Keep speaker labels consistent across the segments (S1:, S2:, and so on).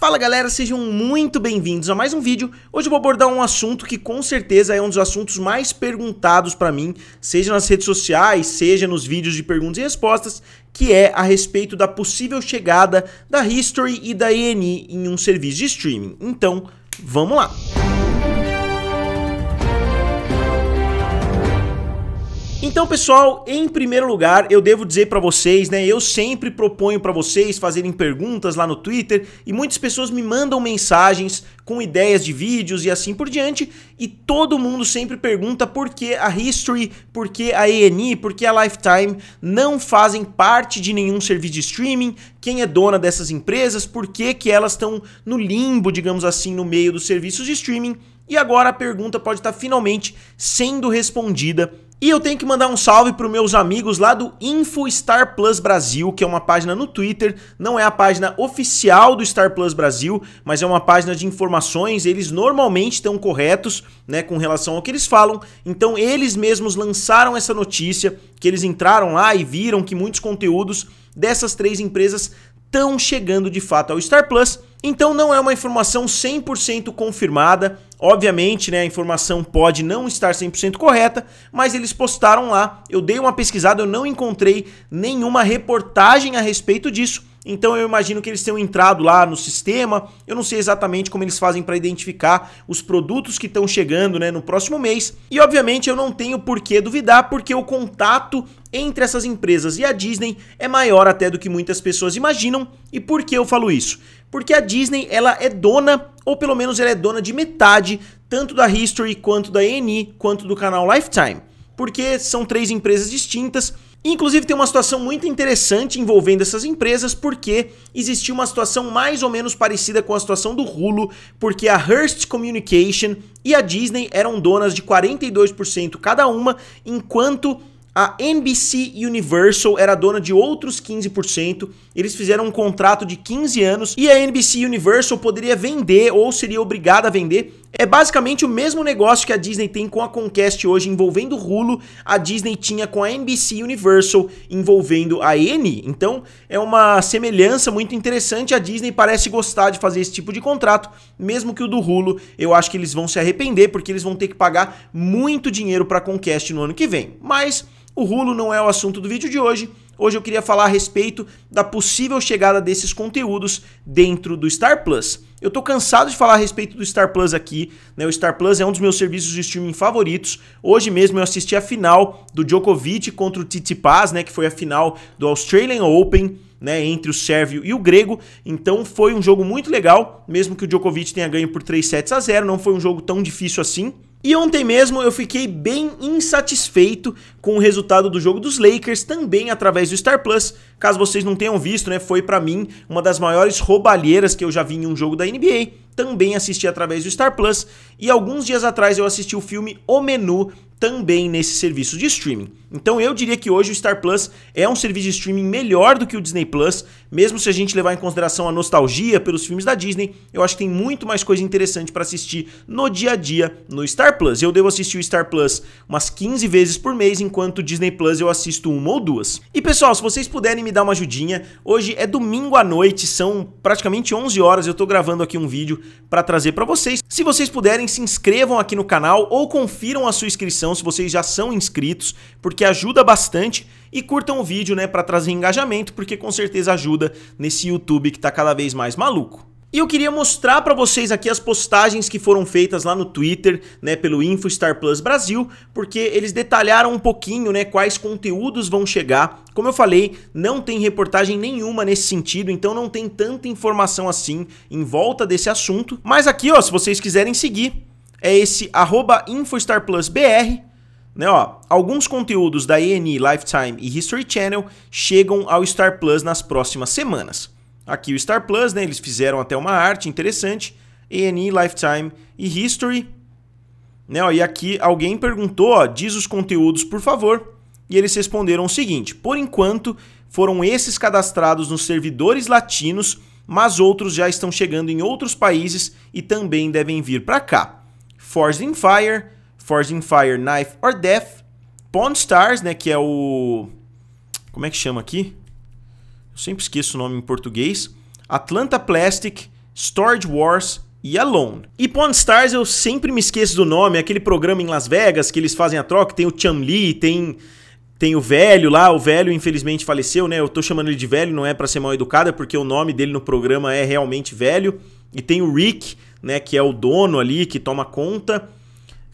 S1: Fala galera, sejam muito bem-vindos a mais um vídeo. Hoje eu vou abordar um assunto que com certeza é um dos assuntos mais perguntados para mim, seja nas redes sociais, seja nos vídeos de perguntas e respostas, que é a respeito da possível chegada da History e da ENI em um serviço de streaming. Então, vamos lá. Então, pessoal, em primeiro lugar, eu devo dizer para vocês, né, eu sempre proponho para vocês fazerem perguntas lá no Twitter e muitas pessoas me mandam mensagens com ideias de vídeos e assim por diante, e todo mundo sempre pergunta por que a History, por que a ENI, por que a Lifetime não fazem parte de nenhum serviço de streaming, quem é dona dessas empresas, por que que elas estão no limbo, digamos assim, no meio dos serviços de streaming. E agora a pergunta pode estar tá finalmente sendo respondida e eu tenho que mandar um salve para os meus amigos lá do InfoStar Plus Brasil, que é uma página no Twitter, não é a página oficial do Star Plus Brasil, mas é uma página de informações, eles normalmente estão corretos, né, com relação ao que eles falam. Então eles mesmos lançaram essa notícia, que eles entraram lá e viram que muitos conteúdos dessas três empresas estão chegando de fato ao Star Plus então não é uma informação 100% confirmada. Obviamente, né, a informação pode não estar 100% correta, mas eles postaram lá. Eu dei uma pesquisada, eu não encontrei nenhuma reportagem a respeito disso, então eu imagino que eles tenham entrado lá no sistema. Eu não sei exatamente como eles fazem para identificar os produtos que estão chegando, né, no próximo mês. E obviamente eu não tenho por que duvidar, porque o contato entre essas empresas e a Disney é maior até do que muitas pessoas imaginam. E por que eu falo isso? Porque a Disney, ela é dona, ou pelo menos ela é dona de metade, tanto da History quanto da ENI, quanto do canal Lifetime. Porque são três empresas distintas Inclusive tem uma situação muito interessante envolvendo essas empresas, porque existia uma situação mais ou menos parecida com a situação do Hulu, porque a Hearst Communication e a Disney eram donas de 42% cada uma, enquanto a NBC Universal era dona de outros 15%, eles fizeram um contrato de 15 anos e a NBC Universal poderia vender ou seria obrigada a vender. É basicamente o mesmo negócio que a Disney tem com a Conquest hoje envolvendo o Hulu, a Disney tinha com a NBC Universal envolvendo a N. Então é uma semelhança muito interessante. A Disney parece gostar de fazer esse tipo de contrato, mesmo que o do Hulu. Eu acho que eles vão se arrepender porque eles vão ter que pagar muito dinheiro para a Conquest no ano que vem. Mas o rulo não é o assunto do vídeo de hoje. Hoje eu queria falar a respeito da possível chegada desses conteúdos dentro do Star Plus. Eu tô cansado de falar a respeito do Star Plus aqui, né? O Star Plus é um dos meus serviços de streaming favoritos. Hoje mesmo eu assisti a final do Djokovic contra o Titi né, que foi a final do Australian Open. Né, entre o sérvio e o grego. Então foi um jogo muito legal, mesmo que o Djokovic tenha ganho por 3 sets a 0, não foi um jogo tão difícil assim. E ontem mesmo eu fiquei bem insatisfeito com o resultado do jogo dos Lakers, também através do Star Plus. Caso vocês não tenham visto, né, foi para mim uma das maiores roubalheiras que eu já vi em um jogo da NBA. Também assisti através do Star Plus e alguns dias atrás eu assisti o filme O Menu também nesse serviço de streaming. Então eu diria que hoje o Star Plus é um serviço de streaming melhor do que o Disney Plus, mesmo se a gente levar em consideração a nostalgia pelos filmes da Disney, eu acho que tem muito mais coisa interessante para assistir no dia a dia no Star Plus. Eu devo assistir o Star Plus umas 15 vezes por mês, enquanto o Disney Plus eu assisto uma ou duas. E pessoal, se vocês puderem me dar uma ajudinha, hoje é domingo à noite, são praticamente 11 horas, eu tô gravando aqui um vídeo para trazer para vocês. Se vocês puderem, se inscrevam aqui no canal ou confiram a sua inscrição se vocês já são inscritos, porque que ajuda bastante. E curtam o vídeo, né, para trazer engajamento, porque com certeza ajuda nesse YouTube que está cada vez mais maluco. E eu queria mostrar para vocês aqui as postagens que foram feitas lá no Twitter, né, pelo InfoStar Plus Brasil, porque eles detalharam um pouquinho, né, quais conteúdos vão chegar. Como eu falei, não tem reportagem nenhuma nesse sentido, então não tem tanta informação assim em volta desse assunto. Mas aqui, ó, se vocês quiserem seguir, é esse arroba InfoStarPlusBR, né, ó, alguns conteúdos da ENI, Lifetime e History Channel chegam ao Star Plus nas próximas semanas. Aqui o Star Plus, né, eles fizeram até uma arte interessante, ENI, Lifetime e History. Né, ó, e aqui alguém perguntou, ó, diz os conteúdos por favor, e eles responderam o seguinte, por enquanto foram esses cadastrados nos servidores latinos, mas outros já estão chegando em outros países e também devem vir para cá. Forged in Fire, Forging Fire, Knife or Death. Pawn Stars, né? Que é o... Como é que chama aqui? Eu sempre esqueço o nome em português. Atlanta Plastic, Storage Wars e Alone. E Pawn Stars eu sempre me esqueço do nome. É aquele programa em Las Vegas que eles fazem a troca. Tem o Chan Lee, tem... Tem o velho lá, o velho infelizmente faleceu, né? Eu tô chamando ele de velho, não é para ser mal educado, é porque o nome dele no programa é realmente velho. E tem o Rick, né, que é o dono ali, que toma conta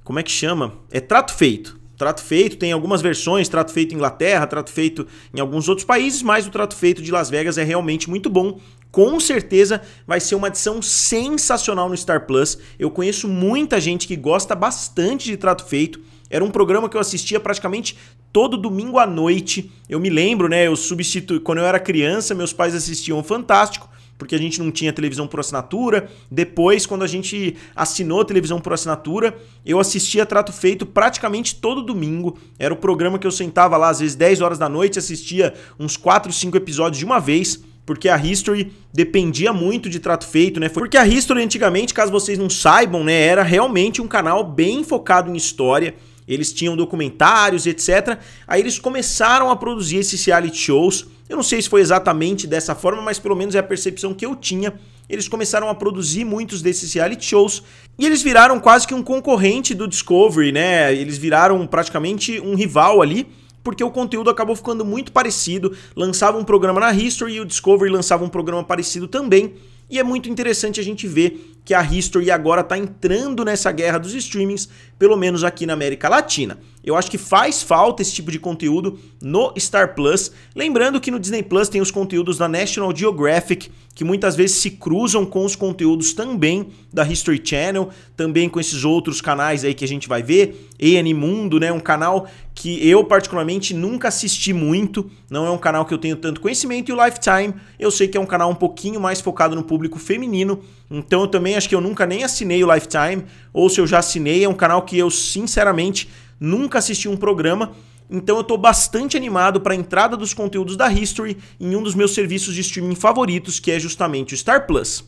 S1: como é que chama? É trato feito. Trato feito, tem algumas versões, trato feito em Inglaterra, trato feito em alguns outros países, mas o trato feito de Las Vegas é realmente muito bom. Com certeza vai ser uma adição sensacional no Star Plus. Eu conheço muita gente que gosta bastante de trato feito. Era um programa que eu assistia praticamente todo domingo à noite. Eu me lembro, né? Eu substituí. Quando eu era criança, meus pais assistiam Fantástico porque a gente não tinha televisão por assinatura. Depois, quando a gente assinou a televisão por assinatura, eu assistia Trato Feito praticamente todo domingo. Era o programa que eu sentava lá, às vezes 10 horas da noite, assistia uns 4, 5 episódios de uma vez porque a History dependia muito de trato feito, né? Porque a History antigamente, caso vocês não saibam, né, era realmente um canal bem focado em história eles tinham documentários, etc. Aí eles começaram a produzir esses reality shows. Eu não sei se foi exatamente dessa forma, mas pelo menos é a percepção que eu tinha. Eles começaram a produzir muitos desses reality shows e eles viraram quase que um concorrente do Discovery, né? Eles viraram praticamente um rival ali porque o conteúdo acabou ficando muito parecido. Lançava um programa na History e o Discovery lançava um programa parecido também. E é muito interessante a gente ver que a History agora está entrando nessa guerra dos streamings, pelo menos aqui na América Latina. Eu acho que faz falta esse tipo de conteúdo no Star Plus. Lembrando que no Disney Plus tem os conteúdos da National Geographic, que muitas vezes se cruzam com os conteúdos também da History Channel, também com esses outros canais aí que a gente vai ver. EN Mundo, né? Um canal que eu particularmente nunca assisti muito, não é um canal que eu tenho tanto conhecimento. E o Lifetime, eu sei que é um canal um pouquinho mais focado no público feminino, então eu também acho que eu nunca nem assinei o Lifetime, ou se eu já assinei, é um canal que eu sinceramente nunca assisti um programa. Então eu estou bastante animado para a entrada dos conteúdos da History em um dos meus serviços de streaming favoritos, que é justamente o Star Plus.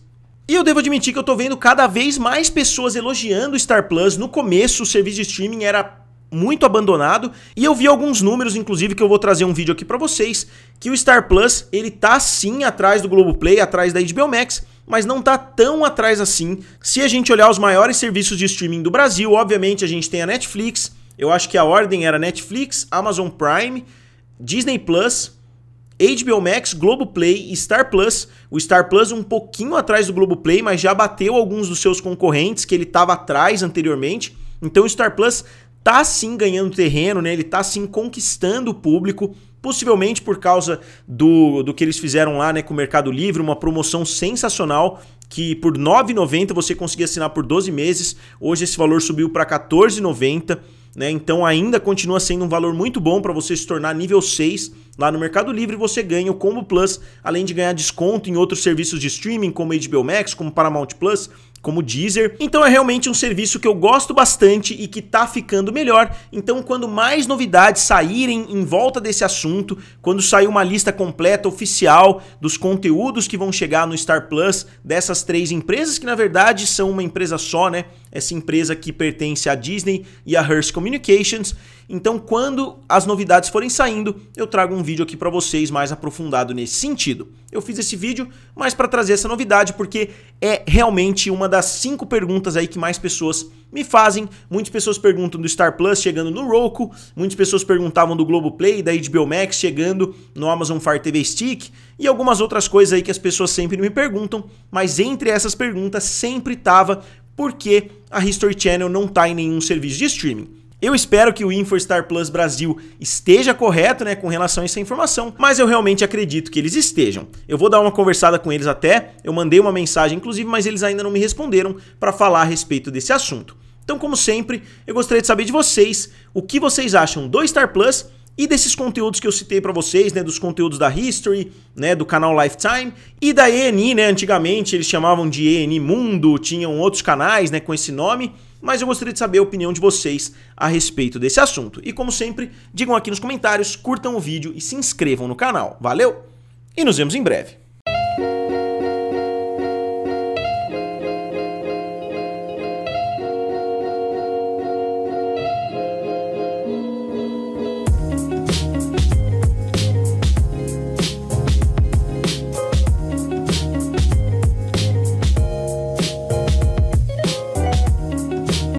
S1: E eu devo admitir que eu estou vendo cada vez mais pessoas elogiando o Star Plus. No começo, o serviço de streaming era muito abandonado e eu vi alguns números, inclusive que eu vou trazer um vídeo aqui para vocês, que o Star Plus ele tá sim atrás do Globoplay, atrás da HBO Max mas não está tão atrás assim. Se a gente olhar os maiores serviços de streaming do Brasil, obviamente a gente tem a Netflix, eu acho que a ordem era Netflix, Amazon Prime, Disney Plus, HBO Max, Globoplay e Star Plus. O Star Plus um pouquinho atrás do Globoplay, mas já bateu alguns dos seus concorrentes que ele estava atrás anteriormente. Então o Star Plus tá sim ganhando terreno, né? Ele tá sim conquistando o público. Possivelmente por causa do, do que eles fizeram lá né, com o Mercado Livre, uma promoção sensacional que por R$ 9,90 você conseguia assinar por 12 meses. Hoje esse valor subiu para R$ 14,90. Né? Então ainda continua sendo um valor muito bom para você se tornar nível 6 lá no Mercado Livre. Você ganha o Combo Plus, além de ganhar desconto em outros serviços de streaming como HBO Max, como Paramount Plus como Deezer. Então é realmente um serviço que eu gosto bastante e que tá ficando melhor. Então, quando mais novidades saírem em volta desse assunto, quando sair uma lista completa oficial dos conteúdos que vão chegar no Star Plus dessas três empresas, que na verdade são uma empresa só, né? Essa empresa que pertence à Disney e à Hearst Communications. Então, quando as novidades forem saindo, eu trago um vídeo aqui para vocês mais aprofundado nesse sentido. Eu fiz esse vídeo mais para trazer essa novidade porque é realmente uma das cinco perguntas aí que mais pessoas me fazem. Muitas pessoas perguntam do Star Plus chegando no Roku, muitas pessoas perguntavam do Globoplay, da HBO Max chegando no Amazon Fire TV Stick e algumas outras coisas aí que as pessoas sempre me perguntam, mas entre essas perguntas sempre tava por que a History Channel não tá em nenhum serviço de streaming. Eu espero que o InfoStar Plus Brasil esteja correto né, com relação a essa informação, mas eu realmente acredito que eles estejam. Eu vou dar uma conversada com eles até, eu mandei uma mensagem inclusive, mas eles ainda não me responderam para falar a respeito desse assunto. Então, como sempre, eu gostaria de saber de vocês o que vocês acham do Star Plus e desses conteúdos que eu citei para vocês, né, dos conteúdos da History, né, do canal Lifetime e da ENI, né, antigamente eles chamavam de ENI Mundo, tinham outros canais, né, com esse nome mas eu gostaria de saber a opinião de vocês a respeito desse assunto. E como sempre, digam aqui nos comentários, curtam o vídeo e se inscrevam no canal. Valeu? E nos vemos em breve.